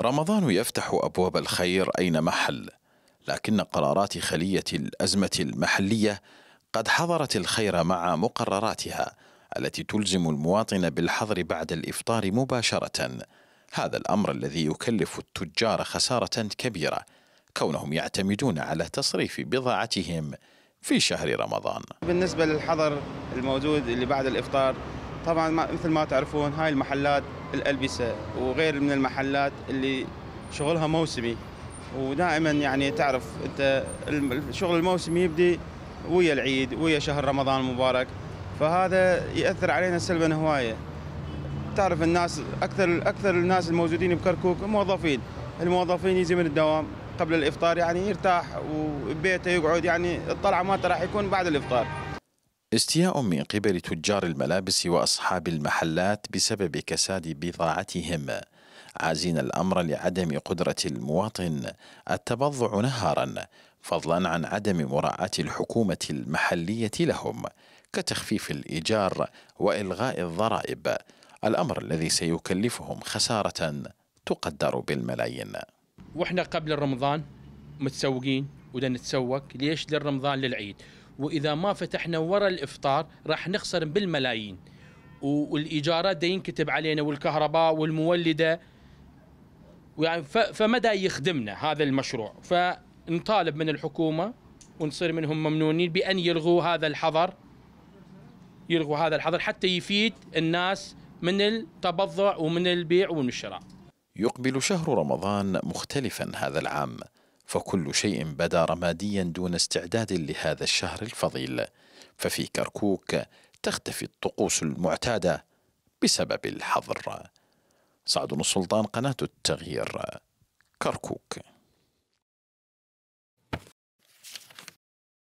رمضان يفتح ابواب الخير اين محل لكن قرارات خليه الازمه المحليه قد حظرت الخير مع مقرراتها التي تلزم المواطن بالحظر بعد الافطار مباشره هذا الامر الذي يكلف التجار خساره كبيره كونهم يعتمدون على تصريف بضاعتهم في شهر رمضان بالنسبه للحظر الموجود اللي بعد الافطار طبعا مثل ما تعرفون هاي المحلات الالبسه وغير من المحلات اللي شغلها موسمي ودائما يعني تعرف انت الشغل الموسمي يبدي ويا العيد ويا شهر رمضان المبارك فهذا ياثر علينا سلبا هوايه تعرف الناس اكثر اكثر الناس الموجودين بكركوك موظفين الموظفين يجي من الدوام قبل الافطار يعني يرتاح وبيته يقعد يعني الطلعه مالته راح يكون بعد الافطار استياء من قبل تجار الملابس وأصحاب المحلات بسبب كساد بضاعتهم عازين الأمر لعدم قدرة المواطن التبضع نهارا فضلا عن عدم مراعاة الحكومة المحلية لهم كتخفيف الإيجار وإلغاء الضرائب الأمر الذي سيكلفهم خسارة تقدر بالملايين وإحنا قبل رمضان متسوقين ودنا نتسوق ليش للرمضان للعيد واذا ما فتحنا ورا الافطار راح نخسر بالملايين والايجارات دا ينكتب علينا والكهرباء والمولده ويعني فمدى يخدمنا هذا المشروع فنطالب من الحكومه ونصير منهم ممنونين بان يلغوا هذا الحظر يلغوا هذا الحظر حتى يفيد الناس من التبضع ومن البيع ومن الشراء يقبل شهر رمضان مختلفا هذا العام فكل شيء بدا رماديا دون استعداد لهذا الشهر الفضيل ففي كركوك تختفي الطقوس المعتاده بسبب الحظر سعد السلطان قناه التغيير كركوك